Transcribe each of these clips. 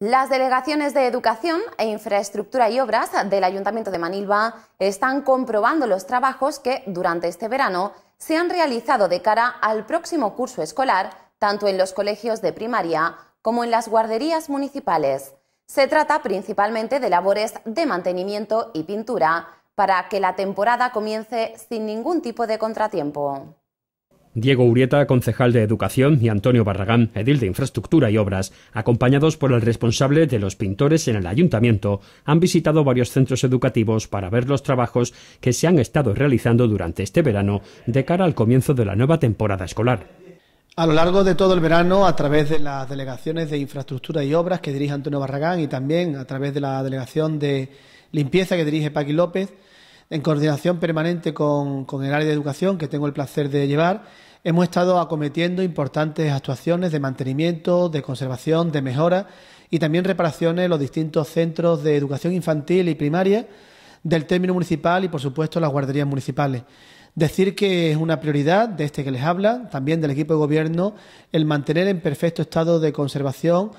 Las delegaciones de Educación e Infraestructura y Obras del Ayuntamiento de Manilva están comprobando los trabajos que, durante este verano, se han realizado de cara al próximo curso escolar, tanto en los colegios de primaria como en las guarderías municipales. Se trata principalmente de labores de mantenimiento y pintura para que la temporada comience sin ningún tipo de contratiempo. Diego Urieta, concejal de Educación, y Antonio Barragán, edil de Infraestructura y Obras, acompañados por el responsable de los pintores en el ayuntamiento, han visitado varios centros educativos para ver los trabajos que se han estado realizando durante este verano de cara al comienzo de la nueva temporada escolar. A lo largo de todo el verano, a través de las delegaciones de infraestructura y obras que dirige Antonio Barragán y también a través de la delegación de limpieza que dirige Paqui López, en coordinación permanente con el área de educación que tengo el placer de llevar, hemos estado acometiendo importantes actuaciones de mantenimiento, de conservación, de mejora y también reparaciones en los distintos centros de educación infantil y primaria del término municipal y, por supuesto, las guarderías municipales. Decir que es una prioridad de este que les habla, también del equipo de gobierno, el mantener en perfecto estado de conservación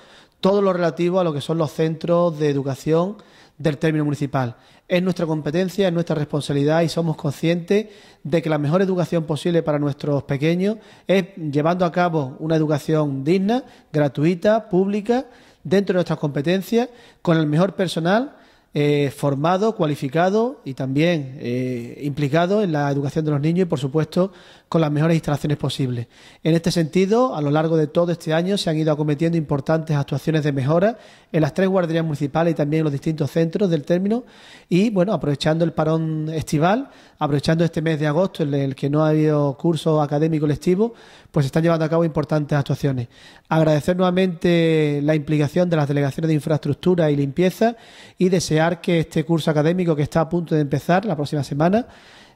todo lo relativo a lo que son los centros de educación del término municipal. Es nuestra competencia, es nuestra responsabilidad y somos conscientes de que la mejor educación posible para nuestros pequeños es llevando a cabo una educación digna, gratuita, pública, dentro de nuestras competencias, con el mejor personal eh, formado, cualificado y también eh, implicado en la educación de los niños y, por supuesto, con las mejores instalaciones posibles. En este sentido, a lo largo de todo este año se han ido acometiendo importantes actuaciones de mejora en las tres guarderías municipales y también en los distintos centros del término y, bueno, aprovechando el parón estival, aprovechando este mes de agosto en el que no ha habido curso académico lectivo, pues se están llevando a cabo importantes actuaciones. Agradecer nuevamente la implicación de las delegaciones de infraestructura y limpieza y desear que este curso académico que está a punto de empezar la próxima semana,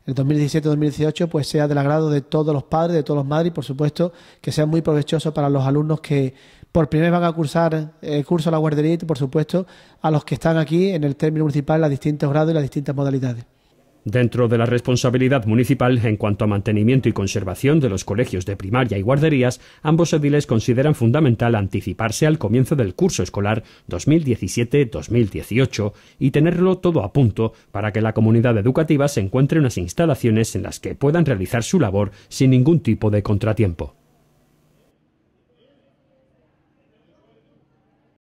el 2017-2018, pues sea del agrado de todos los padres, de todos los madres y por supuesto que sea muy provechoso para los alumnos que por primera vez van a cursar el eh, curso de la guardería y por supuesto a los que están aquí en el término municipal a distintos grados y las distintas modalidades. Dentro de la responsabilidad municipal en cuanto a mantenimiento y conservación de los colegios de primaria y guarderías, ambos ediles consideran fundamental anticiparse al comienzo del curso escolar 2017-2018 y tenerlo todo a punto para que la comunidad educativa se encuentre en unas instalaciones en las que puedan realizar su labor sin ningún tipo de contratiempo.